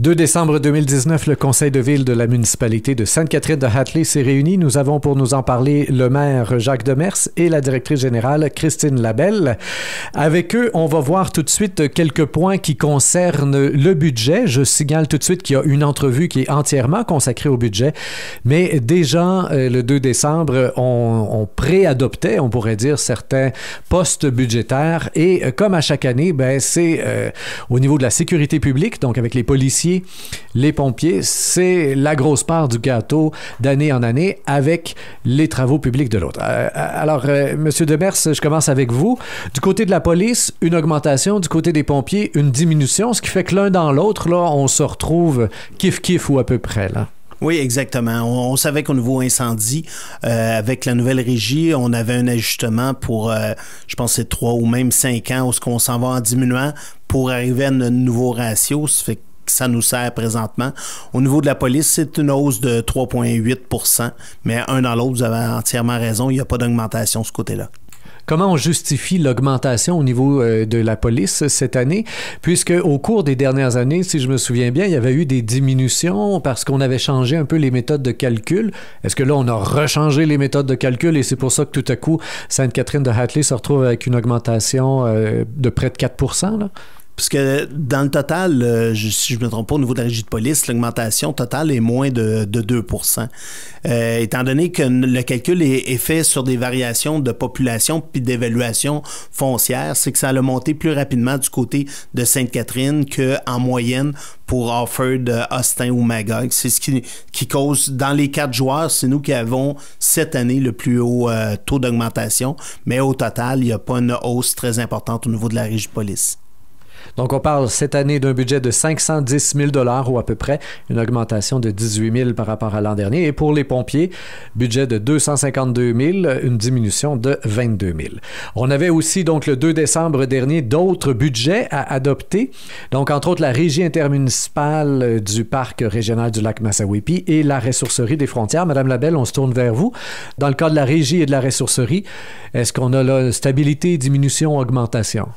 2 décembre 2019, le conseil de ville de la municipalité de Sainte-Catherine-de-Hatley s'est réuni. Nous avons pour nous en parler le maire Jacques Demers et la directrice générale Christine Labelle. Avec eux, on va voir tout de suite quelques points qui concernent le budget. Je signale tout de suite qu'il y a une entrevue qui est entièrement consacrée au budget, mais déjà euh, le 2 décembre, on, pré préadoptait, on pourrait dire, certains postes budgétaires et euh, comme à chaque année, ben, c'est euh, au niveau de la sécurité publique, donc avec les policiers les pompiers, c'est la grosse part du gâteau d'année en année avec les travaux publics de l'autre. Euh, euh, alors, M. Euh, Monsieur Demers, je commence avec vous. Du côté de la police, une augmentation, du côté des pompiers, une diminution, ce qui fait que l'un dans l'autre, là, on se retrouve kiff-kiff ou à peu près, là. Oui, exactement. On, savait qu'au niveau incendie, avec la nouvelle régie, on avait un ajustement pour, je pense, trois ou même cinq ans, où ce qu'on s'en va en diminuant pour arriver à un nouveau ratio. Ça fait que ça nous sert présentement. Au niveau de la police, c'est une hausse de 3,8 mais un dans l'autre, vous avez entièrement raison, il n'y a pas d'augmentation de ce côté-là. Comment on justifie l'augmentation au niveau euh, de la police cette année? Puisque au cours des dernières années, si je me souviens bien, il y avait eu des diminutions parce qu'on avait changé un peu les méthodes de calcul. Est-ce que là, on a rechangé les méthodes de calcul et c'est pour ça que tout à coup, Sainte-Catherine de Hatley se retrouve avec une augmentation euh, de près de 4 parce que dans le total, euh, si je ne me trompe pas, au niveau de la régie de police, l'augmentation totale est moins de, 2 euh, Étant donné que le calcul est, fait sur des variations de population puis d'évaluation foncière, c'est que ça a monté plus rapidement du côté de Sainte-Catherine qu'en moyenne pour Offord, euh, Austin ou Magog. C'est ce qui, cause, dans les quatre joueurs, c'est nous qui avons cette année le plus haut taux d'augmentation, mais au total, il n'y a pas une hausse très importante au niveau de la régie de police. Donc, on parle cette année d'un budget de 510 000 ou à peu près une augmentation de 18 000 par rapport à l'an dernier. Et pour les pompiers, budget de 252 000, une diminution de 22 000. On avait aussi, donc, le 2 décembre dernier, d'autres budgets à adopter. Donc, entre autres, la régie intermunicipale euh, du parc régional du lac Massawippi et la ressourcerie des frontières. Madame Labelle, on se tourne vers vous. Dans le cas de la régie et de la ressourcerie, est-ce qu'on a la stabilité, diminution, augmentation?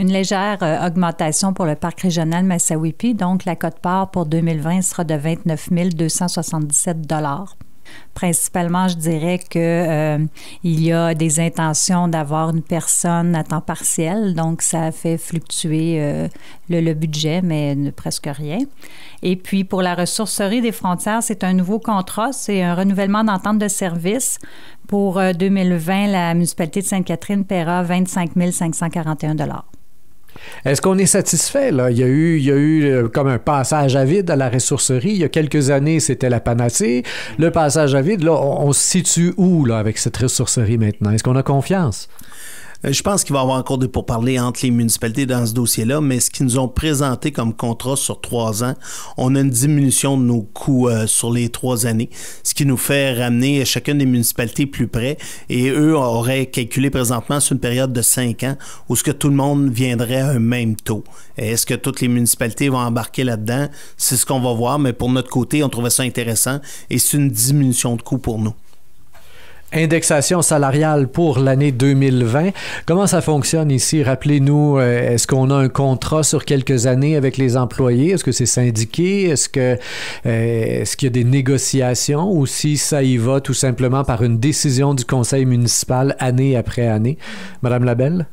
Une légère euh, augmentation pour le parc régional Massawippi. Donc, la cote-part pour 2020 sera de 29 277 Principalement, je dirais que euh, il y a des intentions d'avoir une personne à temps partiel, donc ça fait fluctuer euh, le, budget, mais presque rien. Et puis pour la ressourcerie des frontières, c'est un nouveau contrat, c'est un renouvellement d'entente de service. Pour 2020, la municipalité de Sainte-Catherine paiera 25 541 est-ce qu'on est satisfait? Il, y a eu, il y a eu euh, comme un passage à vide à la ressourcerie. Il y a quelques années, c'était la panacée. Le passage à vide, là, on, se situe où là, avec cette ressourcerie maintenant? Est-ce qu'on a confiance? Euh, je pense qu'il va y avoir encore des pourparlers entre les municipalités dans ce dossier-là, mais ce qu'ils nous ont présenté comme contrat sur trois ans, on a une diminution de nos coûts euh, sur les trois années, ce qui nous fait ramener chacune des municipalités plus près. Et eux auraient calculé présentement sur une période de cinq ans où ce que tout le monde viendrait à un même taux. Est-ce que toutes les municipalités vont embarquer là-dedans? C'est ce qu'on va voir, mais pour notre côté, on trouvait ça intéressant et c'est une diminution de coûts pour nous indexation salariale pour l'année 2020. Comment ça fonctionne ici? Rappelez-nous, euh, est-ce qu'on a un contrat sur quelques années avec les employés? Est-ce que c'est syndiqué? Est-ce que euh, est-ce qu'il y a des négociations ou si ça y va tout simplement par une décision du conseil municipal année après année? Madame Labelle?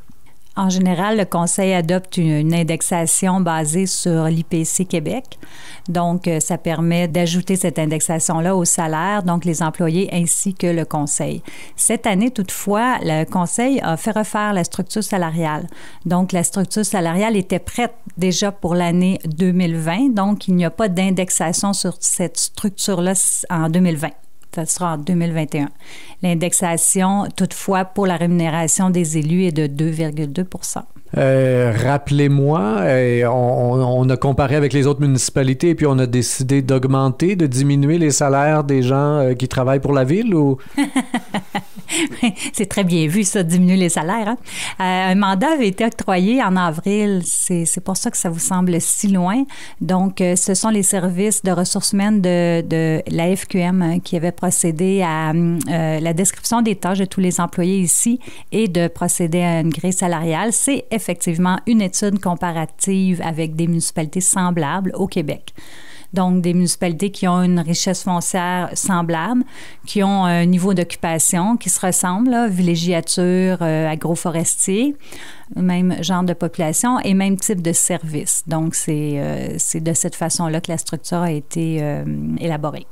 En général, le Conseil adopte une, indexation basée sur l'IPC Québec. Donc, euh, ça permet d'ajouter cette indexation-là au salaire, donc les employés ainsi que le Conseil. Cette année, toutefois, le Conseil a fait refaire la structure salariale. Donc, la structure salariale était prête déjà pour l'année 2020. Donc, il n'y a pas d'indexation sur cette structure-là en 2020 ça sera en 2021. L'indexation, toutefois, pour la rémunération des élus est de 2,2 euh, Rappelez-moi, euh, on, on, a comparé avec les autres municipalités et puis on a décidé d'augmenter, de diminuer les salaires des gens euh, qui travaillent pour la ville ou? c'est très bien vu, ça, diminuer les salaires. Hein. Euh, un mandat avait été octroyé en avril. C'est pour ça que ça vous semble si loin. Donc, ce sont les services de ressources humaines de, de la FQM hein, qui avaient procéder à euh, la description des tâches de tous les employés ici et de procéder à une grille salariale, c'est effectivement une étude comparative avec des municipalités semblables au Québec donc des municipalités qui ont une richesse foncière semblable, qui ont un niveau d'occupation qui se ressemble, villégiature, euh, agroforestier, même genre de population et même type de service. Donc c'est euh, c'est de cette façon-là que la structure a été élaborée.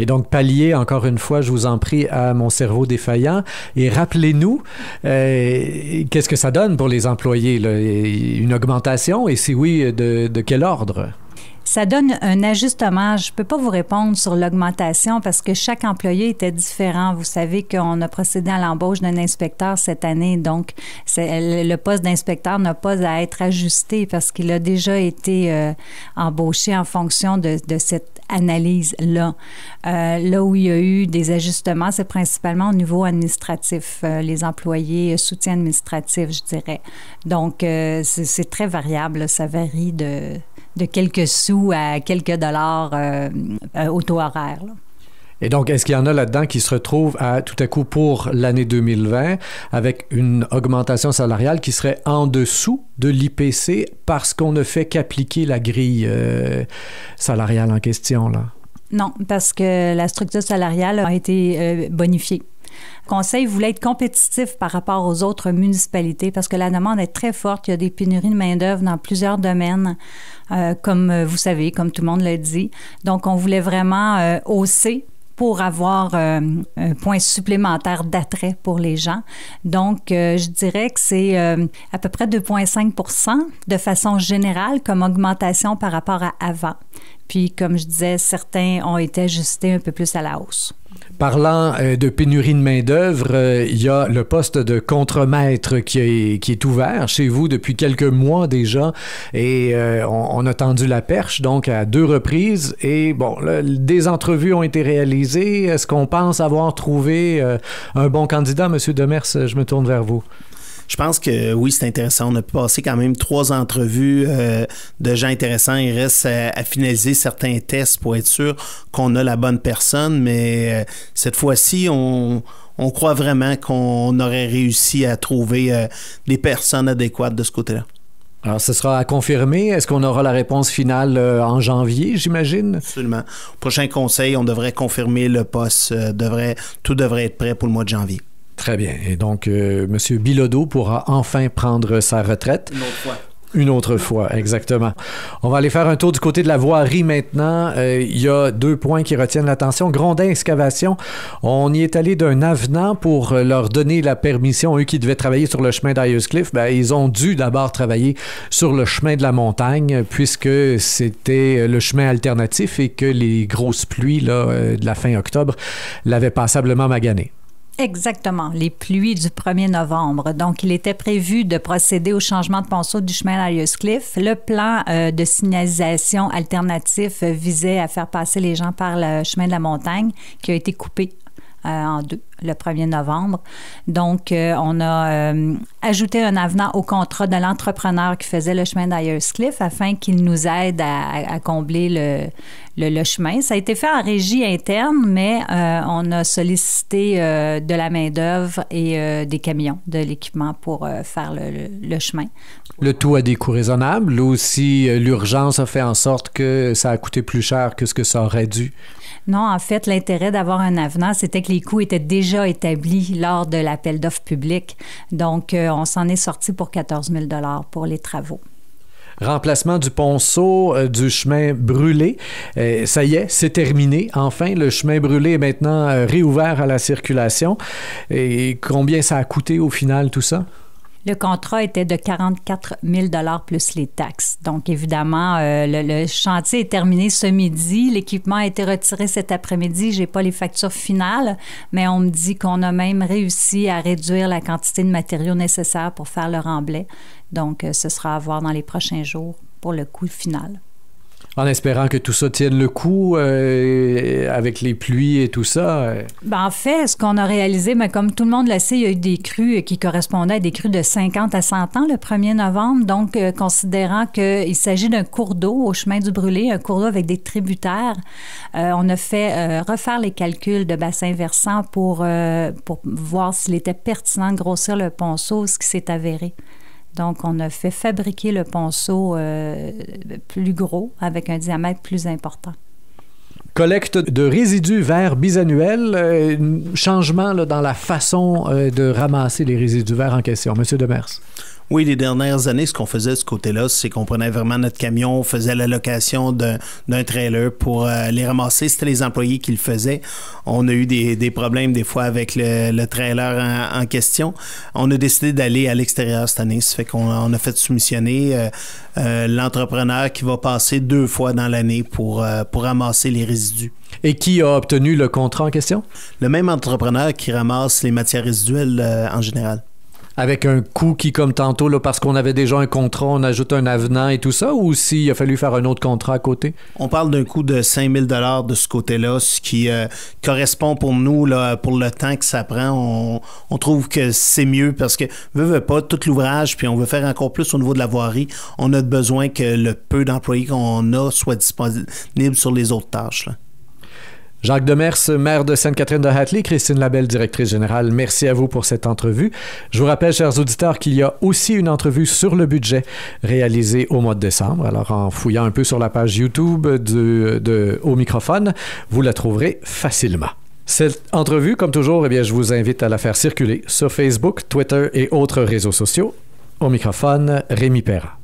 Et donc, pallier encore une fois, je vous en prie, à mon cerveau défaillant et rappelez-nous euh, qu'est-ce que ça donne pour les employés, une augmentation et si oui, de quel ordre? Ça donne un ajustement. Je ne peux pas vous répondre sur l'augmentation parce que chaque employé était différent. Vous savez qu'on a procédé à l'embauche d'un inspecteur cette année, donc le poste d'inspecteur n'a pas à être ajusté parce qu'il a déjà été euh, embauché en fonction de, cette analyse-là. Euh, là où il y a eu des ajustements, c'est principalement au niveau administratif, euh, les employés, soutien administratif, je dirais. Donc, c'est très variable. Ça varie de de quelques sous à quelques dollars euh, euh, au taux horaire. Et donc, est-ce qu'il y en a là-dedans qui se retrouvent tout à coup pour l'année 2020 avec une augmentation salariale qui serait en dessous de l'IPC parce qu'on ne fait qu'appliquer la grille euh, salariale en question là? Non, parce que la structure salariale a été bonifiée conseil voulait être compétitif par rapport aux autres municipalités parce que la demande est très forte. Il y a des pénuries de main-d'œuvre dans plusieurs domaines, euh, comme euh, vous savez, comme tout le monde l'a dit. Donc, on voulait vraiment euh, hausser pour avoir un point supplémentaire d'attrait pour les gens. Donc, je dirais que c'est à peu près 2,5 de façon générale comme augmentation par rapport à avant. Puis, comme je disais, certains ont été ajustés un peu plus à la hausse. Parlant euh, de pénurie de main-d'œuvre, euh, il y a le poste de contremaître qui est, qui est ouvert chez vous depuis quelques mois déjà et euh, on, a tendu la perche donc à deux reprises et bon, des entrevues ont été réalisées. Est-ce qu'on pense avoir trouvé un bon candidat, Monsieur Demers? Je me tourne vers vous je pense que oui, c'est intéressant. On a passer quand même trois entrevues euh, de gens intéressants. Il reste à, finaliser certains tests pour être sûr qu'on a la bonne personne, mais euh, cette fois-ci, on, croit vraiment qu'on aurait réussi à trouver les euh, personnes adéquates de ce côté-là. Alors, ce sera à confirmer. Est-ce qu'on aura la réponse finale en janvier, j'imagine? Absolument. Prochain conseil, on devrait confirmer le poste. devrait, tout devrait être prêt pour le mois de janvier. Très bien. Et donc, euh, Monsieur M. Bilodeau pourra enfin prendre sa retraite. Une autre fois. Une autre fois, exactement. On va aller faire un tour du côté de la voirie maintenant. Euh, il y a deux points qui retiennent l'attention. Grondin Excavation, on y est allé d'un avenant pour leur donner la permission. Eux qui devaient travailler sur le chemin d'Ayerscliff, ben, ils ont dû d'abord travailler sur le chemin de la montagne puisque c'était le chemin alternatif et que les grosses pluies euh, de la fin octobre l'avaient passablement magané. Exactement, les pluies du 1er novembre. Donc, il était prévu de procéder au changement de ponceau du chemin Larius Cliff. Le plan euh, de signalisation alternatif visait à faire passer les gens par le chemin de la montagne qui a été coupé euh, en le 1er novembre. Donc, euh, on a euh, ajouté un avenant au contrat de l'entrepreneur qui faisait le chemin Cliff afin qu'il nous aide à, combler le, chemin. Ça a été fait en régie interne, mais on a sollicité de la main-d'œuvre et des camions, de l'équipement pour faire le, chemin. Le tout a des coûts raisonnables. aussi, l'urgence a fait en sorte que ça a coûté plus cher que ce que ça aurait dû. Non, en fait, l'intérêt d'avoir un avenant, c'était que les coûts étaient déjà établis lors de l'appel d'offres public. Donc, euh, on s'en est sorti pour 14 000 pour les travaux. Remplacement du ponceau, euh, du chemin brûlé. Euh, ça y est, c'est terminé. Enfin, le chemin brûlé est maintenant réouvert à la circulation. Et combien ça a coûté au final tout ça? Le contrat était de 44 000 plus les taxes. Donc, évidemment, euh, le, chantier est terminé ce midi. L'équipement a été retiré cet après-midi. Je n'ai pas les factures finales, mais on me dit qu'on a même réussi à réduire la quantité de matériaux nécessaires pour faire le remblai. Donc, euh, ce sera à voir dans les prochains jours pour le coût final en espérant que tout ça tienne le coup euh, avec les pluies et tout ça. Euh. Ben, en fait, ce qu'on a réalisé, mais ben, comme tout le monde le sait, il y a eu des crues euh, qui correspondaient à des crues de 50 à 100 ans le 1er novembre. Donc, considérant qu'il s'agit d'un cours d'eau au chemin du brûlé, un cours d'eau avec des tributaires, on a fait refaire les calculs de bassin versant pour voir s'il était pertinent de grossir le ponceau, ce qui s'est avéré. Donc, on a fait fabriquer le ponceau euh, plus gros avec un diamètre plus important. Collecte de résidus verts bisannuels, euh, changement dans la façon euh, de ramasser les résidus verts en question. Monsieur Demers. Oui, les dernières années, ce qu'on faisait de ce côté-là, c'est qu'on prenait vraiment notre camion, on faisait la location d'un trailer pour euh, les ramasser. C'était les employés qui le faisaient. On a eu des, problèmes des fois avec le, trailer en, question. On a décidé d'aller à l'extérieur cette année. Ça fait qu'on a fait soumissionner euh, euh, l'entrepreneur qui va passer deux fois dans l'année pour, pour ramasser les résidus. Et qui a obtenu le contrat en question? Le même entrepreneur qui ramasse les matières résiduelles en général avec un coût qui, comme tantôt, parce qu'on avait déjà un contrat, on ajoute un avenant et tout ça, ou s'il a fallu faire un autre contrat à côté? On parle d'un coût de 5000 dollars de ce côté-là, ce qui euh, correspond pour nous, pour le temps que ça prend. On, trouve que c'est mieux parce que, veut, veut pas, tout l'ouvrage, puis on veut faire encore plus au niveau de la voirie, on a besoin que le peu d'employés qu'on a soit disponible sur les autres tâches. Jacques Demers, maire de Sainte-Catherine-de-Hatley, Christine Labelle, directrice générale, merci à vous pour cette entrevue. Je vous rappelle, chers auditeurs, qu'il y a aussi une entrevue sur le budget réalisée au mois de décembre. Alors, en fouillant un peu sur la page YouTube de, au microphone, vous la trouverez facilement. Cette entrevue, comme toujours, eh bien, je vous invite à la faire circuler sur Facebook, Twitter et autres réseaux sociaux. Au microphone, Rémi Perra.